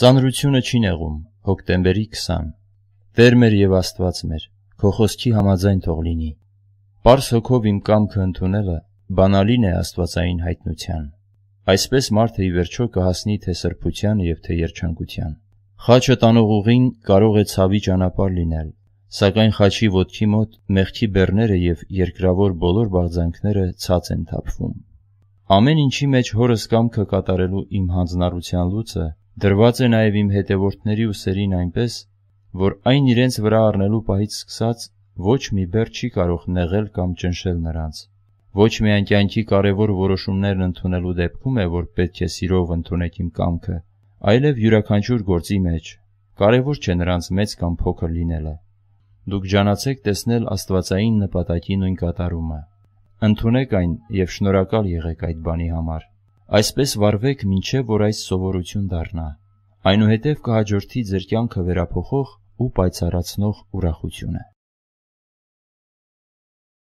Ծանրությունը չի նեղում, հոկտեմբերի 20 Տեր մեր և Աստված մեր, քո խոսքի համաձայն թող լինի։ Պարս հոգով իմ կամքը ընդունելը բանալին է Աստվածային հայտնության։ Այսպես մարդը ի վերջո կհասնի թե սրբության և թե երջանկության։ Խաչը տանող ուղին կարող է ցավի ճանապարհ լինել, սակայն խաչի ոտքի մոտ մեղքի բեռները եւ երկրավոր բոլոր բաղձանքները ցած են թափվում։ Ամեն ինչի մեջ հորս կամքը կատարելու իմ հանձնառության լույսը Դրված է նաև իմ հետևորդների ուսերին այնպես, որ այն իրենց վրա առնելու պահից սկսած ոչ մի բեռ չի կարող նեղել կամ ճնշել նրանց։ Ոչ միայն կյանքի կարևոր որոշումներն ընդունելու դեպքում է, որ պետք է սիրով ընդունեք իմ կամքը, այլև յուրաքանչյուր գործի մեջ։ Կարևոր չէ նրանց մեծ կամ փոքր լինելը։ Դուք ջանացեք տեսնել Աստվածային նպատակի նույն կատարումը։ Ընդունեք այն եւ շնորհակալ եղեք այդ բանի համար։ Այսպես վարվեք, մինչև որ այս սովորություն դառնա, այնուհետև կհաջորդի ձեր կյանքը վերափոխող ու պայծառացնող ուրախությունը։